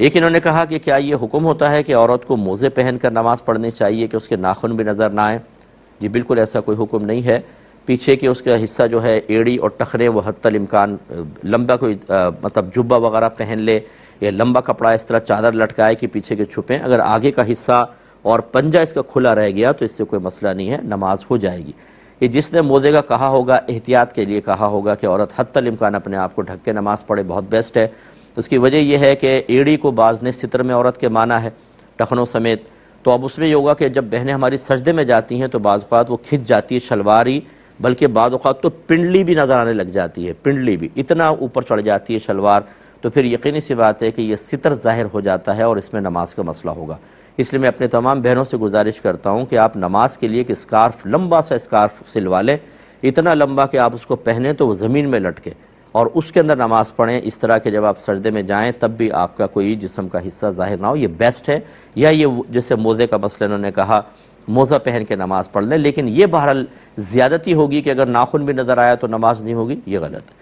एक इन्होंने कहा कि क्या ये हुक्म होता है कि औरत को मोज़े पहनकर नमाज पढ़नी चाहिए कि उसके नाखून भी नज़र ना आए जी बिल्कुल ऐसा कोई हुक्म नहीं है पीछे के उसका हिस्सा जो है एड़ी और टखने वह हत्तल इम्कान लंबा कोई आ, मतलब जुब्बा वगैरह पहन ले या लंबा कपड़ा इस तरह चादर लटकाए कि पीछे के छुपें अगर आगे का हिस्सा और पंजा इसका खुला रह गया तो इससे कोई मसला नहीं है नमाज हो जाएगी ये जिसने मोजे का कहा होगा एहतियात के लिए कहा होगा कि औरत हत्तल इम्कान अपने आप को ढक के नमाज़ पढ़े बहुत बेस्ट है उसकी वजह यह है कि एड़ी को बाज ने सितर में औरत के माना है टखनों समेत तो अब उसमें ये होगा कि जब बहनें हमारी सजदे में जाती हैं तो बाज़ात वो खिंच जाती है शलवार ही बल्कि बाज़ात तो पिंडली भी नज़र आने लग जाती है पिंडली भी इतना ऊपर चढ़ जाती है शलवार तो फिर यकीनी सी बात है कि यह सितर ज़ाहिर हो जाता है और इसमें नमाज का मसला होगा इसलिए मैं अपने तमाम बहनों से गुजारिश करता हूँ कि आप नमाज के लिए एक स्कार्फ लंबा सा स्कार्फ सिलवा लें इतना लंबा कि आप उसको पहने तो वो ज़मीन में लटके और उसके अंदर नमाज पढ़ें इस तरह के जब आप सर्दे में जाएं तब भी आपका कोई जिसम का हिस्सा जाहिर ना हो ये बेस्ट है या ये जैसे मोज़े का मसला इन्होंने कहा मोज़ा पहन के नमाज़ पढ़ लें लेकिन ये बहरहाल ज़्यादती होगी कि अगर नाखून भी नज़र आया तो नमाज नहीं होगी ये गलत है